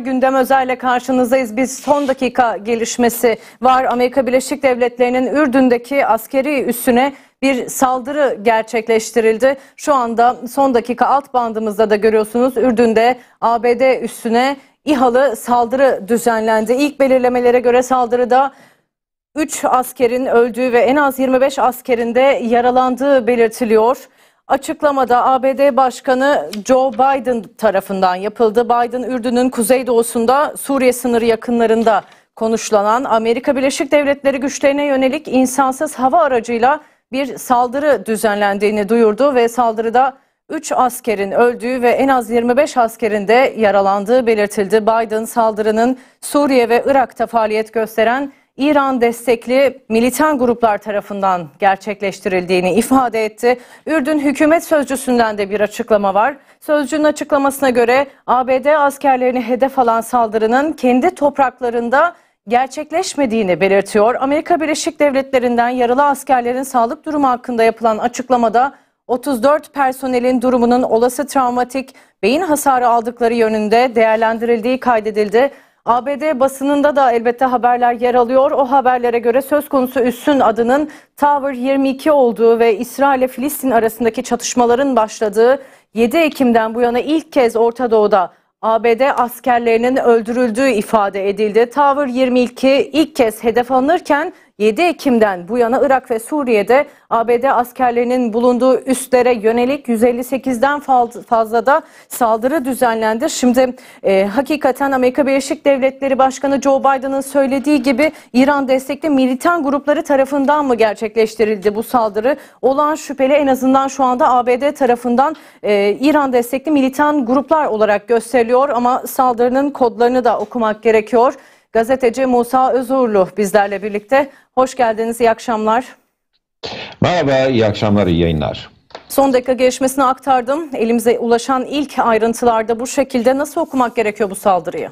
Gündem Özel'le karşınızdayız. Biz son dakika gelişmesi var. Amerika Birleşik Devletleri'nin Ürdün'deki askeri üssüne bir saldırı gerçekleştirildi. Şu anda son dakika alt bandımızda da görüyorsunuz. Ürdün'de ABD üssüne İHA'lı saldırı düzenlendi. İlk belirlemelere göre saldırıda 3 askerin öldüğü ve en az 25 askerin de yaralandığı belirtiliyor. Açıklamada ABD Başkanı Joe Biden tarafından yapıldı. Biden, Ürdün'ün kuzeydoğusunda Suriye sınırı yakınlarında konuşlanan Amerika Birleşik Devletleri güçlerine yönelik insansız hava aracıyla bir saldırı düzenlendiğini duyurdu ve saldırıda 3 askerin öldüğü ve en az 25 askerin de yaralandığı belirtildi. Biden saldırının Suriye ve Irak'ta faaliyet gösteren İran destekli militan gruplar tarafından gerçekleştirildiğini ifade etti. Ürdün hükümet sözcüsünden de bir açıklama var. Sözcünün açıklamasına göre ABD askerlerini hedef alan saldırının kendi topraklarında gerçekleşmediğini belirtiyor. Amerika Birleşik Devletleri'nden yaralı askerlerin sağlık durumu hakkında yapılan açıklamada 34 personelin durumunun olası travmatik beyin hasarı aldıkları yönünde değerlendirildiği kaydedildi. ABD basınında da elbette haberler yer alıyor. O haberlere göre söz konusu üssün adının Tower 22 olduğu ve İsrail ile Filistin arasındaki çatışmaların başladığı 7 Ekim'den bu yana ilk kez Orta Doğu'da ABD askerlerinin öldürüldüğü ifade edildi. Tower 22 ilk kez hedef alınırken 7 Ekim'den bu yana Irak ve Suriye'de ABD askerlerinin bulunduğu üstlere yönelik 158'den fazla da saldırı düzenlendi. Şimdi e, hakikaten Amerika Birleşik Devletleri Başkanı Joe Biden'ın söylediği gibi İran destekli militan grupları tarafından mı gerçekleştirildi bu saldırı? Olan şüpheli en azından şu anda ABD tarafından e, İran destekli militan gruplar olarak gösteriliyor ama saldırının kodlarını da okumak gerekiyor. Gazeteci Musa Özurlu bizlerle birlikte. Hoş geldiniz, iyi akşamlar. Merhaba, iyi akşamlar, iyi yayınlar. Son dakika gelişmesini aktardım. Elimize ulaşan ilk ayrıntılarda bu şekilde nasıl okumak gerekiyor bu saldırıyı?